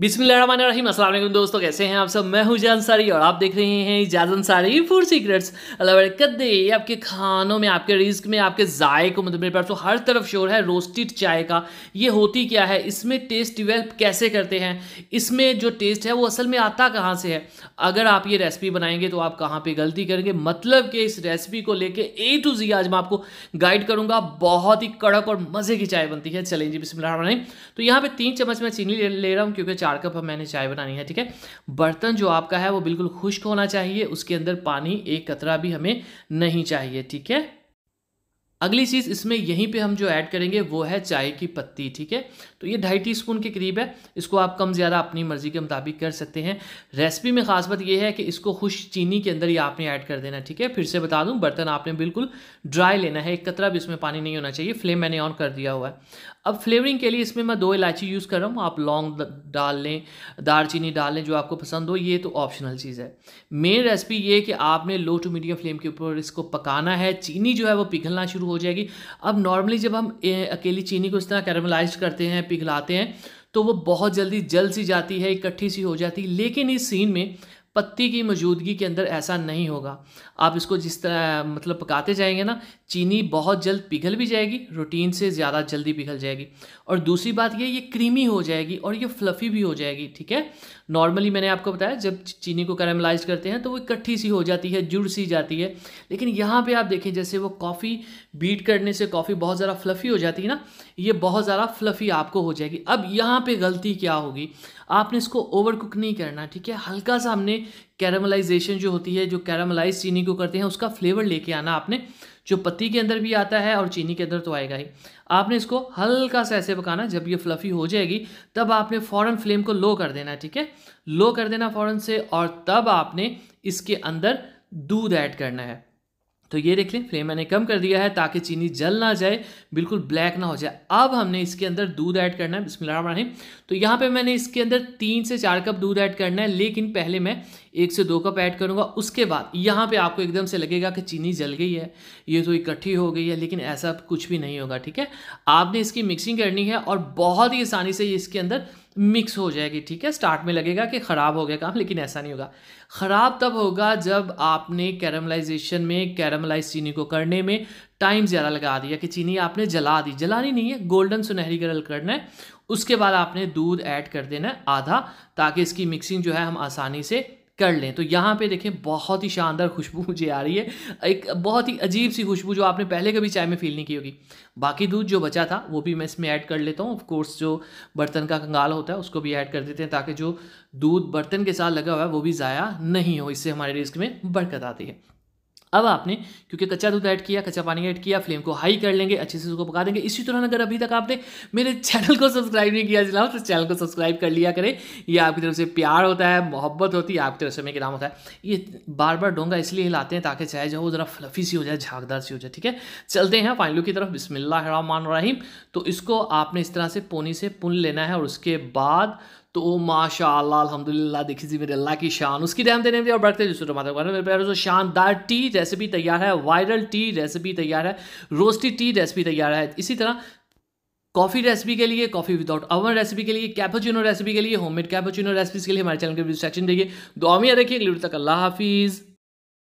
बिस्मिल्लाम असलम दोस्तों कैसे हैं आप सब मैं हूं जान सारी और आप देख रहे हैं जाजन सारी फूड सीक्रेट्स कदे आपके खानों में आपके रिस्क में आपके जायकों मतलब मेरे पास तो हर तरफ शोर है रोस्टेड चाय का ये होती क्या है इसमें टेस्ट डिवेल्प कैसे करते हैं इसमें जो टेस्ट है वो असल में आता कहाँ से है अगर आप ये रेसिपी बनाएंगे तो आप कहाँ पर गलती करेंगे मतलब कि इस रेसिपी को लेकर ए टू जी आज मैं आपको गाइड करूँगा बहुत ही कड़क और मज़े की चाय बनती है चलेंगे बिस्मिल तो यहाँ पर तीन चम्मच मैं चीनी ले रहा हूँ क्योंकि चार कप हम मैंने चाय बनानी है ठीक है बर्तन जो आपका है वो बिल्कुल खुश्क होना चाहिए उसके अंदर पानी एक कतरा भी हमें नहीं चाहिए ठीक है अगली चीज़ इसमें यहीं पे हम जो ऐड करेंगे वो है चाय की पत्ती ठीक है तो ये ढाई टी स्पून के करीब है इसको आप कम ज़्यादा अपनी मर्ज़ी के मुताबिक कर सकते हैं रेसिपी में ख़ास बात ये है कि इसको खुश चीनी के अंदर ही आपने ऐड कर देना ठीक है फिर से बता दूँ बर्तन आपने बिल्कुल ड्राई लेना है एक कतरा भी इसमें पानी नहीं होना चाहिए फ्लेम मैंने ऑन कर दिया हुआ है अब फ्लेवरिंग के लिए इसमें मैं दो इलायची यूज़ कर रहा हूँ आप लौंग डाल लें चीनी डाल लें जो आपको पसंद हो ये तो ऑप्शनल चीज़ है मेन रेसिपी ये है कि आपने लो टू मीडियम फ्लेम के ऊपर इसको पकाना है चीनी जो है वो पिघलना शुरू हो हो जाएगी अब नॉर्मली जब हम अकेली चीनी को इस तरह कैरमलाइज करते हैं पिघलाते हैं तो वो बहुत जल्दी जल सी जाती है इकट्ठी सी हो जाती है लेकिन इस सीन में पत्ती की मौजूदगी के अंदर ऐसा नहीं होगा आप इसको जिस तरह मतलब पकाते जाएंगे ना चीनी बहुत जल्द पिघल भी जाएगी रूटीन से ज़्यादा जल्दी पिघल जाएगी और दूसरी बात ये ये क्रीमी हो जाएगी और ये फ्लफ़ी भी हो जाएगी ठीक है नॉर्मली मैंने आपको बताया जब चीनी को कैरामलाइज करते हैं तो वो इकट्ठी सी हो जाती है जुड़ सी जाती है लेकिन यहाँ पर आप देखें जैसे वो कॉफ़ी बीट करने से कॉफ़ी बहुत ज़्यादा फ्लफ़ी हो जाती है ना ये बहुत ज़्यादा फ्लफ़ी आपको हो जाएगी अब यहाँ पर गलती क्या होगी आपने इसको ओवर कुक नहीं करना ठीक है हल्का सा हमने कैरामलाइजेशन जो होती है जो कैरामलाइज चीनी को करते हैं उसका फ्लेवर लेके आना आपने जो पत्ती के अंदर भी आता है और चीनी के अंदर तो आएगा ही आपने इसको हल्का सा ऐसे पकाना जब ये फ्लफ़ी हो जाएगी तब आपने फ़ौरन फ्लेम को लो कर देना ठीक है लो कर देना फ़ौरन से और तब आपने इसके अंदर दूध ऐड करना है तो ये देख लें फ्लेम मैंने कम कर दिया है ताकि चीनी जल ना जाए बिल्कुल ब्लैक ना हो जाए अब हमने इसके अंदर दूध ऐड करना है बिस्मिल्लाह तो यहाँ पे मैंने इसके अंदर तीन से चार कप दूध ऐड करना है लेकिन पहले मैं एक से दो कप ऐड करूँगा उसके बाद यहाँ पे आपको एकदम से लगेगा कि चीनी जल गई है ये तो इकट्ठी हो गई है लेकिन ऐसा कुछ भी नहीं होगा ठीक है आपने इसकी मिक्सिंग करनी है और बहुत ही आसानी से इसके अंदर मिक्स हो जाएगी ठीक है स्टार्ट में लगेगा कि ख़राब हो गया काम लेकिन ऐसा नहीं होगा ख़राब तब होगा जब आपने कैरमलाइजेशन में कैरमलाइज चीनी को करने में टाइम ज़्यादा लगा दिया कि चीनी आपने जला दी जलानी नहीं है गोल्डन सुनहरी गरल करना है उसके बाद आपने दूध ऐड कर देना है आधा ताकि इसकी मिक्सिंग जो है हम आसानी से कर लें तो यहाँ पे देखें बहुत ही शानदार खुशबू मुझे आ रही है एक बहुत ही अजीब सी खुशबू जो आपने पहले कभी चाय में फील नहीं की होगी बाकी दूध जो बचा था वो भी मैं इसमें ऐड कर लेता हूँ ऑफकोर्स जो बर्तन का कंगाल होता है उसको भी ऐड कर देते हैं ताकि जो दूध बर्तन के साथ लगा हुआ है वो भी ज़ाया नहीं हो इससे हमारे रिस्क में बरकत आती है अब आपने क्योंकि कच्चा दूध ऐड किया कच्चा पानी ऐड किया फ्लेम को हाई कर लेंगे अच्छे से उसको पका देंगे इसी तरह अगर अभी तक आपने मेरे चैनल को सब्सक्राइब नहीं किया जिला तो चैनल को सब्सक्राइब कर लिया करें ये आपकी तरफ से प्यार होता है मोहब्बत होती है आपकी तरफ से मेरे नाम होता है ये बार बार डोंगा इसलिए हिलाते हैं ताकि चाहे जो ज़रा फ्लफी सी हो जाए झाकदार सी हो जाए ठीक है चलते हैं फाइनलू की तरफ रहीम तो इसको आपने इस तरह से पोनी से पुन लेना है और उसके बाद तो माशा अलहमदिल्ला देखी सी मेरे अल्लाह की शान उसकी ध्यान देने में और बढ़ते मेरे दोस्तों शानदार टी रेसिपी तैयार है वायरल टी रेसिपी तैयार है रोस्टी टी रेसिपी तैयार है इसी तरह कॉफ़ी रेसिपी के लिए कॉफ़ी विदाउट अवन रेसिपी के लिए कैपोचिनो रेसिपी के लिए होममेड कैपोचिनो रेसिपीज के लिए हमारे चैनल के सेक्शन देखिए दुआ में रखिए तक अल्लाह हाफिज़